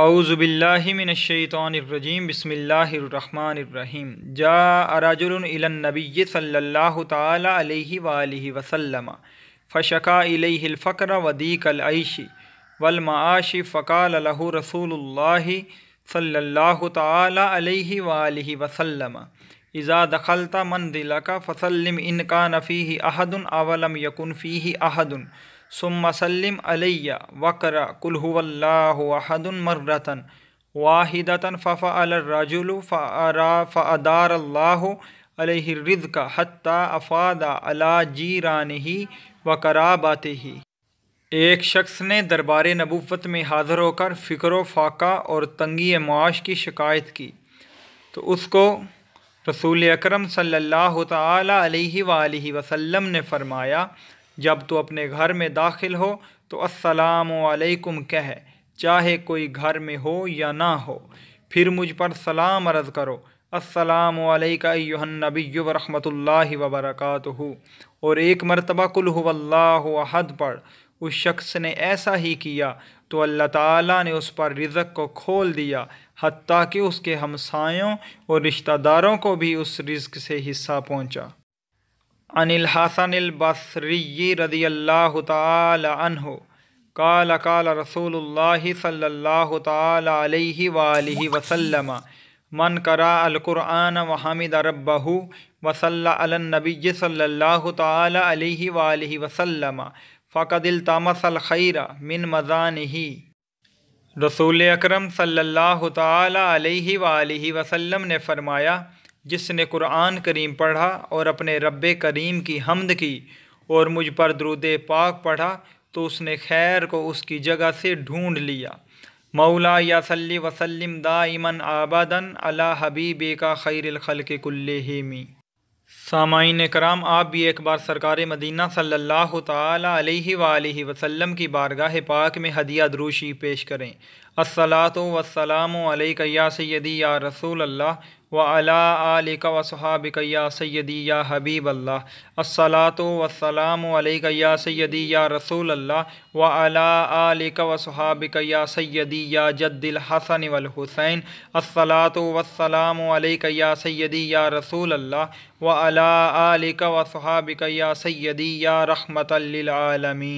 अउज़बिल्लिमिनशैतरजीम बसमीम जाबी सल्ला वसलम फ़शका इलफ़र वदीकलशी वलमाशी फ़काल लहू रसूलुल्ला सल्लल्लाहु ताला अलैहि वालहि वसल्लम इज़ा दखलता मंदिलका फ़सलम इनका नफ़ी अहदन अवलम यकुन फ़ी अहदन सुमसलिम अलैया वकर मर्रतन वाहिदतन फ़फ़ अलरजुल फ़रा फ़ादार का हती अफ़ादा अला जीरान ही वक़रा बात ही एक शख्स ने दरबार नबूफत में हाज़िर होकर फ़िक्र फाका और तंगी माश की शिकायत की तो उसको रसूल अक्रम सल्ला अलैहि ने फ़रमाया जब तू अपने घर में दाखिल हो तो असलकुम कह चाहे कोई घर में हो या ना हो फिर मुझ पर सलाम अर्ज़ करो अस्सलाम नबी वरहमतुल्ला वबरक और एक मरतबा कुल्लाहद पढ़ उस शख्स ने ऐसा ही किया तो अल्लाह ताला ने उस पर रिज़क को खोल दिया हती कि उसके हमसायों और रिश्तेदारों को भी उस रिज़क से हिस्सा पहुँचा अनिल हसन बसरी रदी अल्लाह तह कल काल रसूल सल्ला अलैहि मन करा अलकुरान वहमिद रबहू वसल्लाबी सल्लल्लाहु अलैहि वसल्लम फ़कदिल तमसल खैरा मिन मजान ही रसूल अकरम सल्लल्लाहु अलैहि ने फ़रमाया जिसने कुरान करीम पढ़ा और अपने रब करीम की हमद की और मुझ पर द्रुद पाक पढ़ा तो उसने खैर को उसकी जगह से ढूंढ लिया मौला या वसलम दाइमन आबादन अला हबीबे का खैरखल के कुल्ले हेमी सामाइन कराम आप भी एक बार सरकार मदीना सल्लल्लाहु अलैहि अलैहि वसल्लम की बारगाह पाक में हदिया दरूशी पेश करें असलात वसलाम या सैदी या रसूल अल्लाह وعلى آلك وصحابك يا سيدي يا حبيب الله الصلاة والسلام عليك يا سيدي يا رسول الله وعلى آلك وصحابك يا سيدي يا جد الحسن والحسين الصلاة والسلام عليك يا سيدي يا رسول الله وعلى آلك وصحابك يا سيدي يا رحمة للعالمين